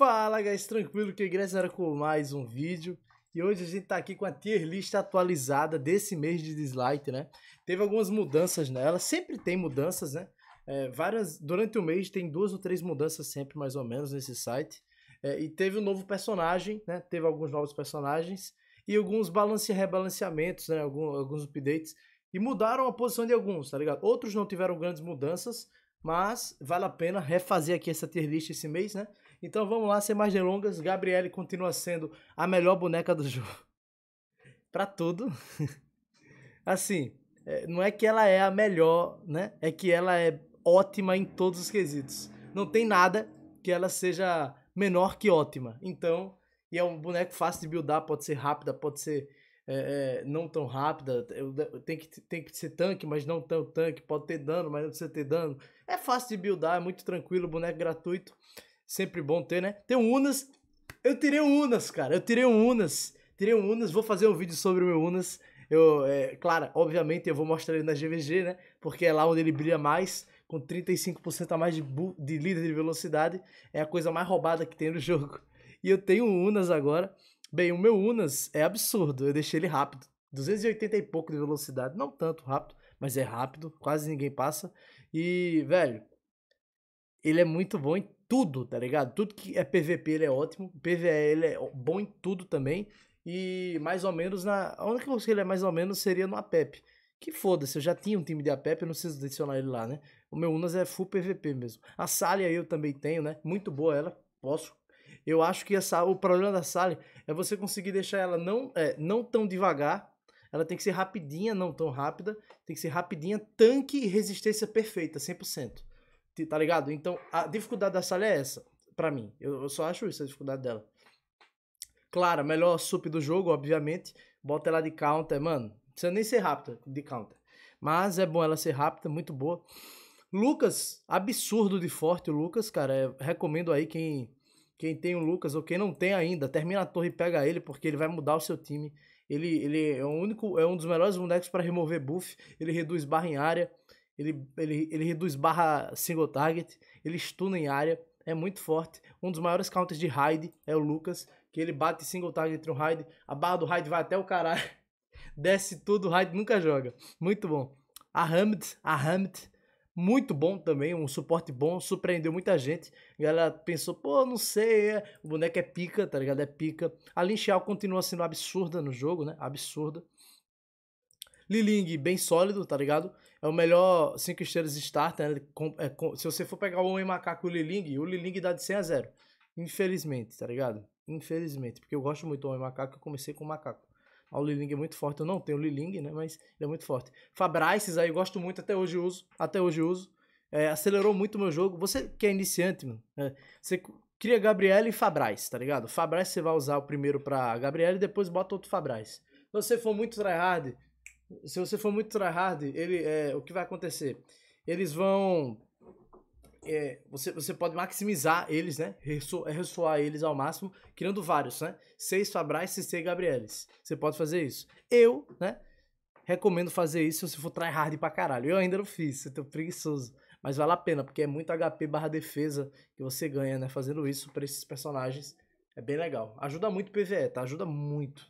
Fala, guys, tranquilo que ingresso era com mais um vídeo. E hoje a gente tá aqui com a tier list atualizada desse mês de dislike, né? Teve algumas mudanças nela, sempre tem mudanças, né? É, várias, durante o mês tem duas ou três mudanças sempre, mais ou menos, nesse site. É, e teve um novo personagem, né? Teve alguns novos personagens e alguns balance rebalanceamentos, né? Algum, alguns updates. E mudaram a posição de alguns, tá ligado? Outros não tiveram grandes mudanças, mas vale a pena refazer aqui essa tier list esse mês, né? Então vamos lá, sem mais delongas, Gabriele continua sendo a melhor boneca do jogo. para tudo. assim, é, não é que ela é a melhor, né? É que ela é ótima em todos os quesitos. Não tem nada que ela seja menor que ótima. Então, e é um boneco fácil de buildar, pode ser rápida, pode ser é, é, não tão rápida, tem que, tem que ser tanque, mas não tão tanque, pode ter dano, mas não precisa ter dano. É fácil de buildar, é muito tranquilo, boneco gratuito. Sempre bom ter, né? Tem um Unas. Eu tirei um Unas, cara. Eu tirei um Unas. Tirei um Unas. Vou fazer um vídeo sobre o meu Unas. Eu, é, claro, obviamente eu vou mostrar ele na GVG, né? Porque é lá onde ele brilha mais, com 35% a mais de, de líder de velocidade. É a coisa mais roubada que tem no jogo. E eu tenho um Unas agora. Bem, o meu Unas é absurdo. Eu deixei ele rápido. 280 e pouco de velocidade. Não tanto rápido, mas é rápido. Quase ninguém passa. E, velho, ele é muito bom em tudo, tá ligado? Tudo que é PVP ele é ótimo, PVE ele é bom em tudo também. E mais ou menos na. A única coisa que ele é mais ou menos seria no APEP. Que foda-se, eu já tinha um time de APEP, eu não preciso adicionar ele lá, né? O meu Unas é full PVP mesmo. A aí eu também tenho, né? Muito boa ela, posso. Eu acho que essa, o problema da Sally é você conseguir deixar ela não, é, não tão devagar. Ela tem que ser rapidinha, não tão rápida. Tem que ser rapidinha, tanque e resistência perfeita, 100% tá ligado? Então, a dificuldade da Sally é essa, para mim. Eu, eu, só acho isso, a dificuldade dela. Clara, melhor sup do jogo, obviamente. Bota ela de counter, mano. Não precisa nem ser rápida de counter. Mas é bom ela ser rápida, muito boa. Lucas, absurdo de forte o Lucas, cara. Eu é, recomendo aí quem, quem tem o Lucas ou quem não tem ainda, termina a torre e pega ele, porque ele vai mudar o seu time. Ele, ele é, o único, é um dos melhores bonecos para remover buff. Ele reduz barra em área ele, ele, ele reduz barra single target, ele stuna em área, é muito forte. Um dos maiores counters de Hyde é o Lucas, que ele bate single target no Hyde, a barra do Hyde vai até o caralho, desce tudo, o Hyde nunca joga. Muito bom. A Hamid, a Hamid, muito bom também, um suporte bom, surpreendeu muita gente. A galera pensou, pô, não sei, é, o boneco é pica, tá ligado? É pica. A Lynch continua sendo absurda no jogo, né? Absurda. Liling, bem sólido, tá ligado? É o melhor 5 estrelas starter. Né? Com, é, com, se você for pegar o Homem Macaco e o Liling, o Liling dá de 100 a 0. Infelizmente, tá ligado? Infelizmente, porque eu gosto muito do Homem Macaco, eu comecei com o Macaco. Ah, o Liling é muito forte, eu não tenho o Liling, né? Mas ele é muito forte. Fabrices aí eu gosto muito, até hoje uso. Até hoje uso. É, acelerou muito o meu jogo. Você que é iniciante, mano, é, você cria Gabriel e Fabrais, tá ligado? Fabrais você vai usar o primeiro pra Gabriel e depois bota outro Fabrais. Se você for muito tryhard, se você for muito tryhard, ele, é, o que vai acontecer? Eles vão... É, você, você pode maximizar eles, né? É, ressoar eles ao máximo, criando vários, né? Seis Fabrais, CC Gabrieles. Você pode fazer isso. Eu, né? Recomendo fazer isso se você for tryhard pra caralho. Eu ainda não fiz, você tô preguiçoso. Mas vale a pena, porque é muito HP barra defesa que você ganha, né? Fazendo isso pra esses personagens. É bem legal. Ajuda muito o PVE, tá? Ajuda muito.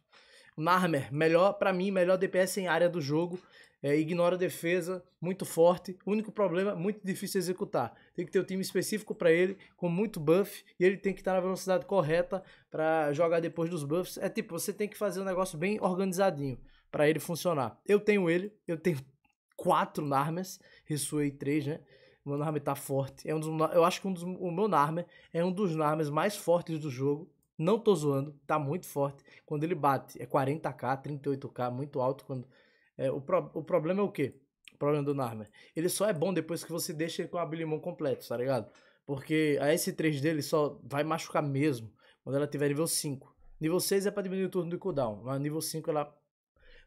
Narmer, melhor para mim, melhor DPS em área do jogo. É, ignora a defesa, muito forte. Único problema, muito difícil de executar. Tem que ter um time específico para ele, com muito buff, e ele tem que estar na velocidade correta para jogar depois dos buffs. É tipo, você tem que fazer um negócio bem organizadinho para ele funcionar. Eu tenho ele, eu tenho quatro Narmers, ressoei três, né? O meu Narmer tá forte. É um dos, eu acho que um dos, o meu Narmer é um dos Narmers mais fortes do jogo. Não tô zoando, tá muito forte. Quando ele bate, é 40k, 38k, muito alto. quando é, o, pro, o problema é o quê? O problema do Narmer. Ele só é bom depois que você deixa ele com o habilimão completo, tá ligado? Porque a S3 dele só vai machucar mesmo quando ela tiver nível 5. Nível 6 é pra diminuir o turno do cooldown, mas nível 5 ela...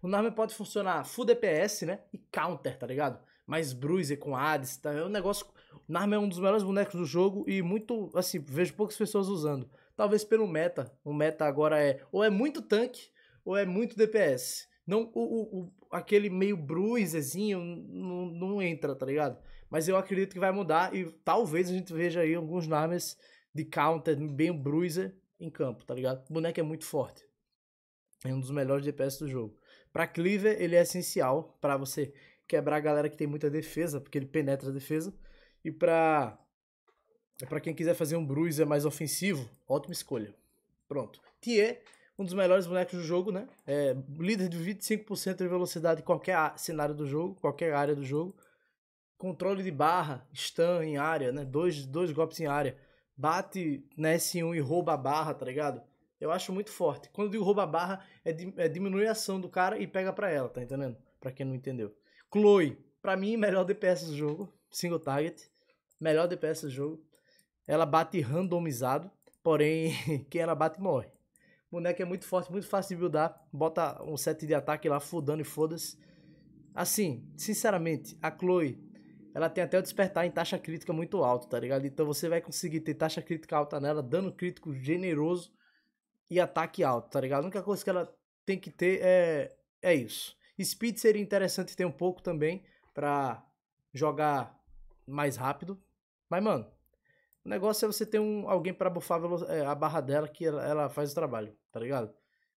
O Narmer pode funcionar full DPS, né? E counter, tá ligado? mais Bruiser com Hades, tá? É um negócio. narmer é um dos melhores bonecos do jogo e muito, assim, vejo poucas pessoas usando talvez pelo meta. O meta agora é ou é muito tanque ou é muito DPS. Não, o, o, aquele meio bruisezinho não, não entra, tá ligado? Mas eu acredito que vai mudar e talvez a gente veja aí alguns names de counter bem bruiser em campo, tá ligado? O boneco é muito forte. É um dos melhores DPS do jogo. Para Cleaver, ele é essencial para você quebrar a galera que tem muita defesa, porque ele penetra a defesa. E para é para quem quiser fazer um Bruiser é mais ofensivo, ótima escolha. Pronto. Thier, um dos melhores bonecos do jogo, né? É, líder de 25% de velocidade em qualquer cenário do jogo, qualquer área do jogo. Controle de barra, stun em área, né? Dois, dois golpes em área. Bate na S1 e rouba a barra, tá ligado? Eu acho muito forte. Quando eu digo rouba a barra, é, di é diminuir a ação do cara e pega pra ela, tá entendendo? Pra quem não entendeu. Chloe, pra mim, melhor DPS do jogo. Single target. Melhor DPS do jogo ela bate randomizado, porém quem ela bate morre. O boneco é muito forte, muito fácil de buildar, bota um set de ataque lá, fudando e foda-se. Assim, sinceramente, a Chloe, ela tem até o despertar em taxa crítica muito alto, tá ligado? Então você vai conseguir ter taxa crítica alta nela, dano crítico generoso e ataque alto, tá ligado? A única coisa que ela tem que ter é, é isso. Speed seria interessante ter um pouco também pra jogar mais rápido. Mas, mano, o negócio é você ter um, alguém para bufar é, a barra dela que ela, ela, faz o trabalho, tá ligado?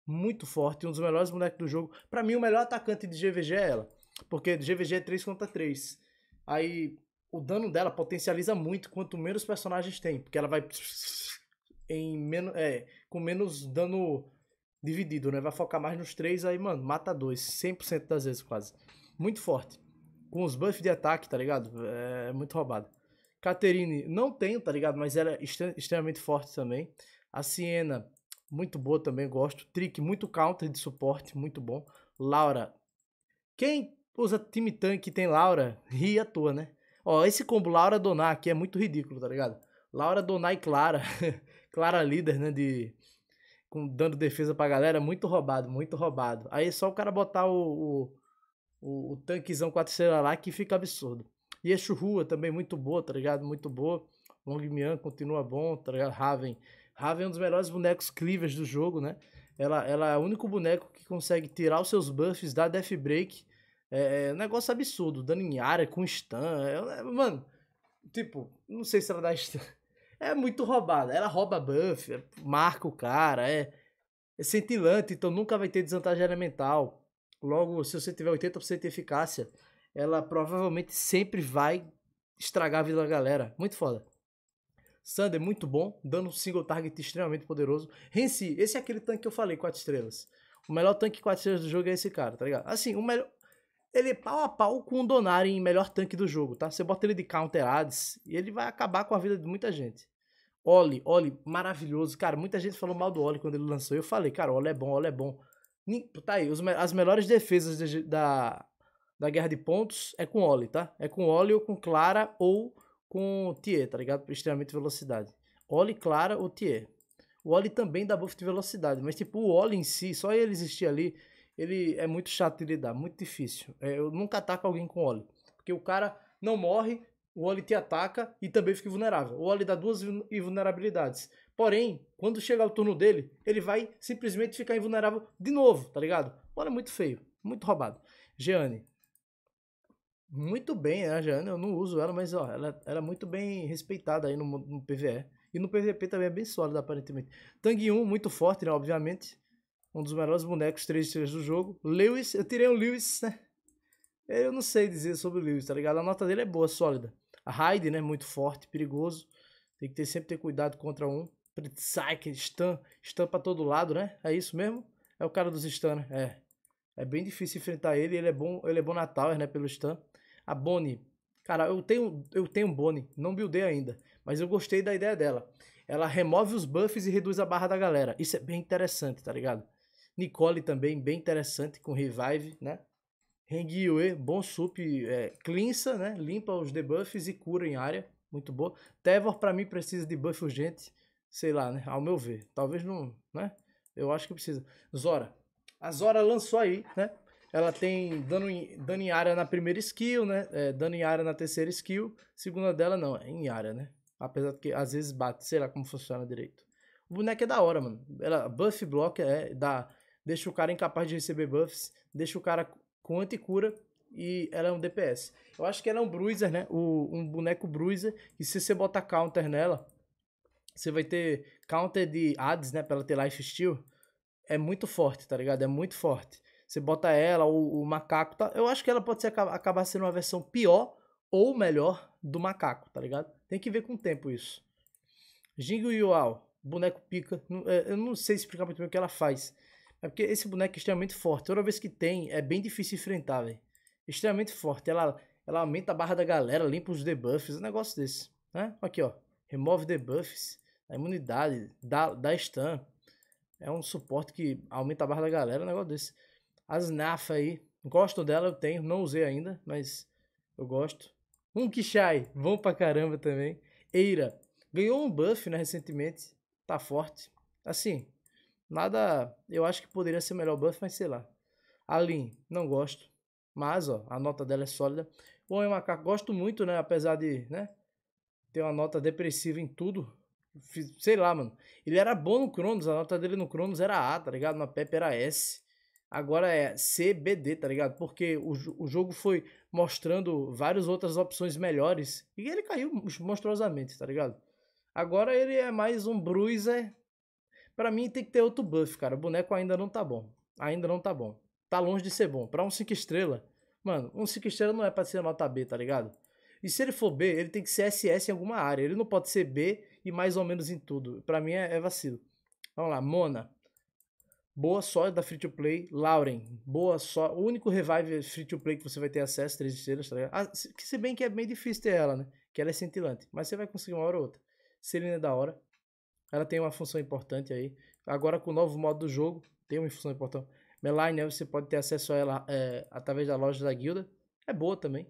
Muito forte, um dos melhores moleques do jogo. Para mim, o melhor atacante de GVG é ela. Porque GVG é 3 contra 3. Aí o dano dela potencializa muito quanto menos personagens tem. Porque ela vai em menos, é, com menos dano dividido, né? Vai focar mais nos três, aí, mano, mata dois. 100% das vezes, quase. Muito forte. Com os buffs de ataque, tá ligado? É, é muito roubado. Caterine não tem, tá ligado? Mas ela é extremamente forte também. A Siena, muito boa também, gosto. Trick, muito counter de suporte, muito bom. Laura. Quem usa time tanque tem Laura, ri à toa, né? Ó, esse combo Laura Donar aqui é muito ridículo, tá ligado? Laura Donar e Clara. Clara líder, né? De. Com, dando defesa pra galera, muito roubado, muito roubado. Aí é só o cara botar o, o, o, o tanquezão 4 lá que fica absurdo. E Exurua também muito boa, tá ligado? Muito boa. Longmian continua bom, tá ligado? Raven. Raven é um dos melhores bonecos cleavers do jogo, né? Ela, ela é o único boneco que consegue tirar os seus buffs da Death Break. É, é um negócio absurdo. Dando em área, com stun. É, é mano, tipo, não sei se ela dá stun. É muito roubada. Ela rouba buff, marca o cara, é, é cintilante, então nunca vai ter desvantagem elemental. Logo, se você tiver 80% de eficácia, ela provavelmente sempre vai estragar a vida da galera. Muito foda. Sander, muito bom, dando um single target extremamente poderoso. Rensi, esse é aquele tanque que eu falei, 4 estrelas. O melhor tanque 4 estrelas do jogo é esse cara, tá ligado? Assim, o melhor. Ele é pau a pau com o Donari em melhor tanque do jogo, tá? Você bota ele de counter ads e ele vai acabar com a vida de muita gente. Oli, Oli, maravilhoso. Cara, muita gente falou mal do Oli quando ele lançou. Eu falei, cara, Oli é bom, Oli é bom. Tá aí, as melhores defesas da, da guerra de pontos é com Oli, tá? É com Oli ou com Clara ou com Thier, tá ligado? para extremamente velocidade. Oli, Clara ou Thier. O Oli também dá buff de velocidade, mas tipo, o Oli em si, só ele existir ali, ele é muito chato de lidar, muito difícil. É, eu nunca ataco alguém com Oli, porque o cara não morre, o Oli te ataca e também fica vulnerável. O Oli dá duas vulnerabilidades. Porém, quando chegar o turno dele, ele vai simplesmente ficar invulnerável de novo, tá ligado? O é muito feio, muito roubado. Jeane, muito bem, né, Jana? Eu não uso ela, mas ó, ela era é muito bem respeitada aí no, no PVE. E no PVP também é bem sólida, aparentemente. Tang 1, muito forte, né? Obviamente. Um dos melhores bonecos 3 estrelas do jogo. Lewis, eu tirei o um Lewis, né? Eu não sei dizer sobre o Lewis, tá ligado? A nota dele é boa, sólida. A Hyde, né? Muito forte, perigoso. Tem que ter, sempre ter cuidado contra um. Psyche, stun, stun pra todo lado, né? É isso mesmo? É o cara dos stun, né? É. É bem difícil enfrentar ele. Ele é bom, ele é bom na Tower, né? Pelo stun. A Bonnie. Cara, eu tenho, eu tenho Bonnie. Não buildei ainda. Mas eu gostei da ideia dela. Ela remove os buffs e reduz a barra da galera. Isso é bem interessante, tá ligado? Nicole também, bem interessante com Revive, né? Hengyue, bom sup, é, cleansa, né? Limpa os debuffs e cura em área. Muito boa. Tevor, para mim, precisa de buff urgente. Sei lá, né? Ao meu ver. Talvez não, né? Eu acho que precisa. Zora, a Zora lançou aí, né? Ela tem dano em, dano em área na primeira skill, né? É, dano em área na terceira skill. Segunda dela, não, é em área, né? Apesar que às vezes bate, sei lá como funciona direito. O boneco é da hora, mano. Ela buff block, é, dá, deixa o cara incapaz de receber buffs, deixa o cara com anticura e ela é um DPS. Eu acho que ela é um bruiser, né? O, um boneco bruiser, e se você botar counter nela, você vai ter counter de ads, né? Pra ela ter life steal é muito forte, tá ligado? É muito forte. Você bota ela, o, o macaco, tá? Eu acho que ela pode ser, acabar sendo uma versão pior ou melhor do macaco, tá ligado? Tem que ver com o tempo isso. Jingo Yuau, boneco pica. É, eu não sei explicar muito bem o que ela faz. É porque esse boneco é extremamente forte. Toda vez que tem, é bem difícil enfrentar, velho. Extremamente forte. Ela, ela aumenta a barra da galera, limpa os debuffs, um negócio desse. Né? Aqui, ó. Remove debuffs, a imunidade, dá, dá stun. É um suporte que aumenta a barra da galera, um negócio desse. As NAF aí, gosto dela, eu tenho, não usei ainda, mas eu gosto. Um Kishai, bom pra caramba também. Eira, ganhou um buff né, recentemente, tá forte. Assim, nada, eu acho que poderia ser melhor buff, mas sei lá. Alin, não gosto, mas ó, a nota dela é sólida. O Homem Macaco, gosto muito, né, apesar de, né, ter uma nota depressiva em tudo, Sei lá, mano. Ele era bom no Cronos, a nota dele no Cronos era A, tá ligado? Na Pepe era S. Agora é CBD, tá ligado? Porque o, o jogo foi mostrando várias outras opções melhores e ele caiu monstruosamente, tá ligado? Agora ele é mais um bruiser. Para mim tem que ter outro buff, cara. O boneco ainda não tá bom. Ainda não tá bom. Tá longe de ser bom. Para um 5 estrela, mano, um 5 estrela não é para ser nota B, tá ligado? E se ele for B, ele tem que ser SS em alguma área. Ele não pode ser B e mais ou menos em tudo. Para mim é, é vacilo. Vamos lá, Mona. Boa só da Free to Play. Lauren, boa só O único revive Free to Play que você vai ter acesso, três estrelas, tá ligado? Ah, que se bem que é bem difícil ter ela, né? Que ela é cintilante. Mas você vai conseguir uma hora ou outra. Celina é da hora. Ela tem uma função importante aí. Agora com o novo modo do jogo, tem uma função importante. Meline, né, você pode ter acesso a ela é, através da loja da guilda. É boa também.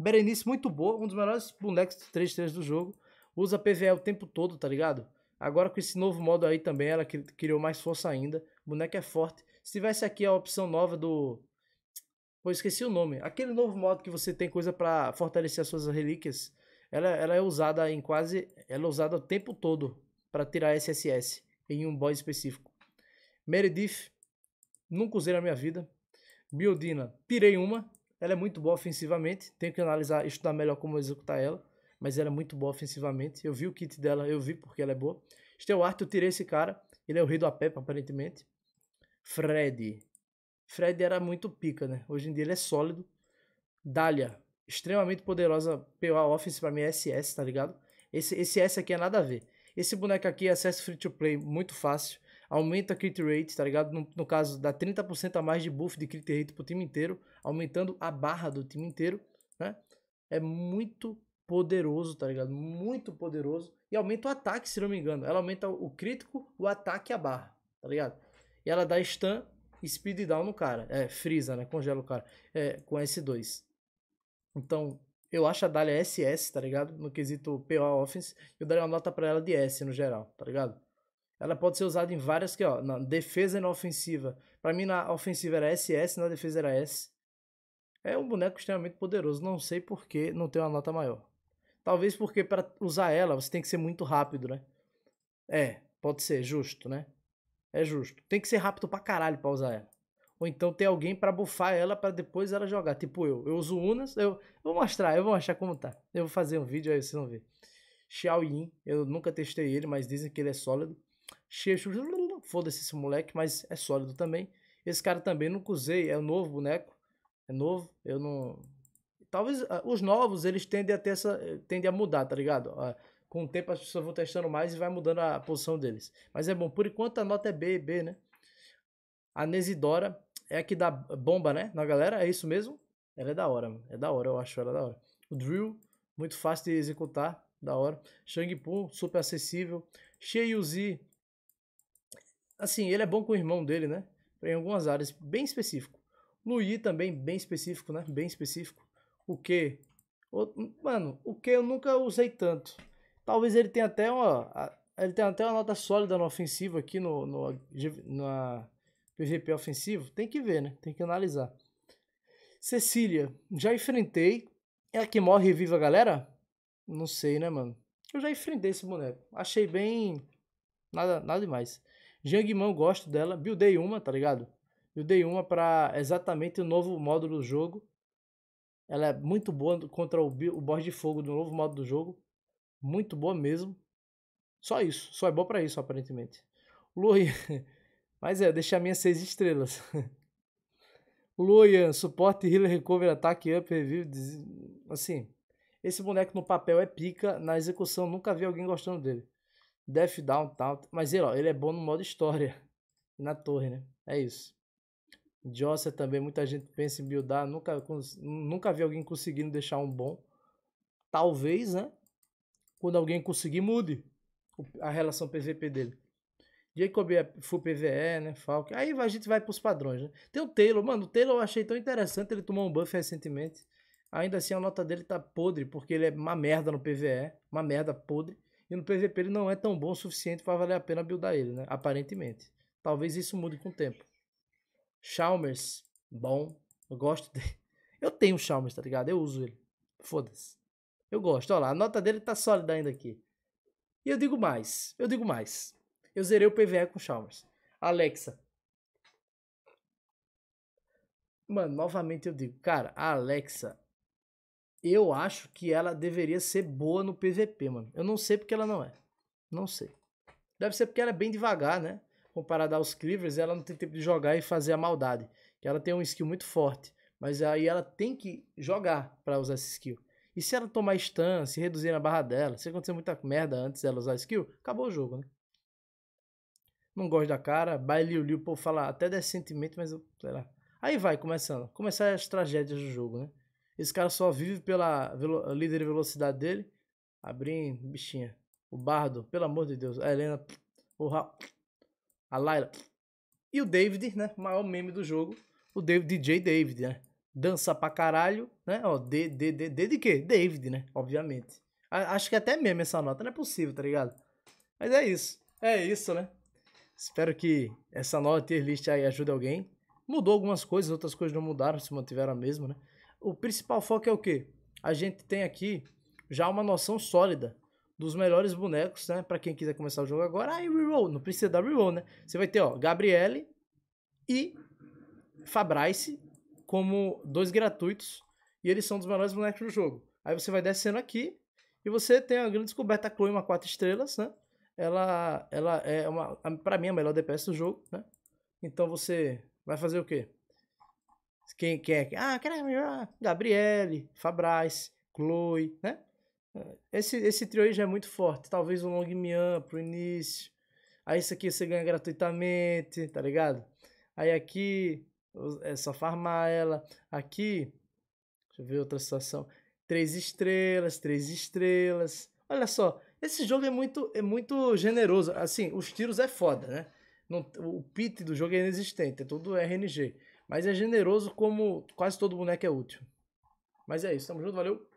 Berenice muito boa, um dos melhores bonecos 3-3 do jogo. Usa PVE o tempo todo, tá ligado? Agora com esse novo modo aí também, ela criou mais força ainda. O boneco é forte. Se tivesse aqui a opção nova do... Pô, esqueci o nome. Aquele novo modo que você tem coisa para fortalecer as suas relíquias. Ela, ela é usada em quase... Ela é usada o tempo todo para tirar SSS em um boss específico. Meredith, nunca usei na minha vida. Biodina, tirei uma. Ela é muito boa ofensivamente, tenho que analisar, estudar melhor como executar ela, mas ela é muito boa ofensivamente. Eu vi o kit dela, eu vi porque ela é boa. Stewart, eu tirei esse cara, ele é o rei do APEP, aparentemente. Fred. Fred era muito pica, né? Hoje em dia ele é sólido. Dahlia extremamente poderosa POA Offense pra mim é SS, tá ligado? Esse, esse S aqui é nada a ver. Esse boneco aqui é acesso free to play, muito fácil. Aumenta crit rate, tá ligado? No, no caso, dá 30% a mais de buff de crit rate pro time inteiro aumentando a barra do time inteiro, né? É muito poderoso, tá ligado? Muito poderoso. E aumenta o ataque, se não me engano. Ela aumenta o crítico, o ataque e a barra, tá ligado? E ela dá stun e speed down no cara. É, freeza, né? Congela o cara. É, com S2. Então, eu acho a Dália SS, tá ligado? No quesito PO Offense. Eu daria uma nota pra ela de S no geral, tá ligado? Ela pode ser usada em várias que, ó, na defesa e na ofensiva. Pra mim, na ofensiva era SS, na defesa era S. É um boneco extremamente poderoso. Não sei por que não tem uma nota maior. Talvez porque para usar ela você tem que ser muito rápido, né? É, pode ser, justo, né? É justo. Tem que ser rápido pra caralho pra usar ela. Ou então tem alguém para bufar ela para depois ela jogar. Tipo eu. Eu uso Unas. Eu, vou mostrar, eu vou mostrar como tá. Eu vou fazer um vídeo aí, vocês vão ver. Xiaoyin. Eu nunca testei ele, mas dizem que ele é sólido. Foda-se esse moleque, mas é sólido também. Esse cara também nunca usei. É o um novo boneco é novo, eu não. Talvez ah, os novos eles tendem a ter essa. Eh, tendem a mudar, tá ligado? Ah, com o tempo as pessoas vão testando mais e vai mudando a posição deles. Mas é bom, por enquanto a nota é B, B, né? A Nesidora é a que dá bomba, né? Na galera, é isso mesmo? Ela é da hora, mano. É da hora, eu acho ela da hora. O Drill, muito fácil de executar, da hora. Shang Pu, super acessível. Sheyuzi, assim, ele é bom com o irmão dele, né? Em algumas áreas, bem específico. Luí também, bem específico, né? Bem específico. O que? Mano, o que eu nunca usei tanto. Talvez ele tenha até uma. Ele tem até uma nota sólida no ofensivo aqui no, no, na PVP ofensivo. Tem que ver, né? Tem que analisar. Cecília, já enfrentei. É a que morre e viva a galera? Não sei, né, mano? Eu já enfrentei esse boneco. Achei bem. Nada, nada demais. Jangmão, gosto dela. Buildei uma, tá ligado? Eu dei uma para exatamente o novo módulo do jogo. Ela é muito boa contra o, o boss de fogo do novo modo do jogo. Muito boa mesmo. Só isso. Só é bom para isso, aparentemente. Lui. Mas é, eu deixei a minha 6 estrelas. Luian, suporte, healer, recover, ataque, up, review. Des... Assim, esse boneco no papel é pica, na execução nunca vi alguém gostando dele. Death Down, tal. Mas ele, ó, ele é bom no modo história. Na torre, né? É isso. Jossa é também, muita gente pensa em buildar, nunca, nunca vi alguém conseguindo deixar um bom. Talvez, né? Quando alguém conseguir, mude a relação PVP dele. Jacob é full PVE, né? Falk. Aí a gente vai pros padrões, né? Tem o Taylor, mano. O Taylor eu achei tão interessante. Ele tomou um buff recentemente. Ainda assim, a nota dele tá podre, porque ele é uma merda no PVE. Uma merda podre. E no PVP ele não é tão bom o suficiente para valer a pena buildar ele, né? Aparentemente. Talvez isso mude com o tempo. Chalmers, bom. Eu gosto dele. Eu tenho o Chalmers, tá ligado? Eu uso ele. Foda-se. Eu gosto. Olha lá, a nota dele tá sólida ainda aqui. E eu digo mais. Eu digo mais. Eu zerei o PVE com o Chalmers. Alexa. Mano, novamente eu digo, cara, a Alexa, eu acho que ela deveria ser boa no PVP, mano. Eu não sei porque ela não é. Não sei. Deve ser porque ela é bem devagar, né? comparada aos Cleavers, ela não tem tempo de jogar e fazer a maldade. Que ela tem um skill muito forte, mas aí ela tem que jogar para usar esse skill. E se ela tomar stun, se reduzir na barra dela, se acontecer muita merda antes dela usar skill, acabou o jogo, né? Não gosto da cara, baile o Liu, pô, falar até decentemente, mas sei lá. Aí vai começando, começar as tragédias do jogo, né? Esse cara só vive pela velo, líder e velocidade dele. Abrindo, bichinha. O Bardo, pelo amor de Deus. A Helena, o a Laila. E o David, né? O maior meme do jogo. O David, DJ David, né? Dança pra caralho, né? Ó, D, D, D, D de quê? David, né? Obviamente. A, acho que é até meme essa nota, não é possível, tá ligado? Mas é isso. É isso, né? Espero que essa nova tier list aí ajude alguém. Mudou algumas coisas, outras coisas não mudaram, se mantiveram a mesma, né? O principal foco é o quê? A gente tem aqui já uma noção sólida dos melhores bonecos, né? Para quem quiser começar o jogo agora, aí reroll, não precisa dar reroll, né? Você vai ter, ó, Gabriele e Fabrice como dois gratuitos e eles são dos melhores bonecos do jogo. Aí você vai descendo aqui e você tem a grande descoberta a Chloe, uma 4 estrelas, né? Ela, ela é uma, para mim a melhor DPS do jogo, né? Então você vai fazer o quê? Quem quer? É? Ah, quero é é Gabriele, Fabrice, Chloe, né? É, esse, esse trio aí já é muito forte. Talvez o long mian pro início. Aí isso aqui você ganha gratuitamente, tá ligado? Aí aqui é só farmar ela. Aqui, deixa eu ver outra situação. Três estrelas, três estrelas. Olha só, esse jogo é muito, é muito generoso. Assim, os tiros é foda, né? Não, o pit do jogo é inexistente, é tudo RNG. Mas é generoso como quase todo boneco é útil. Mas é isso, tamo junto, valeu!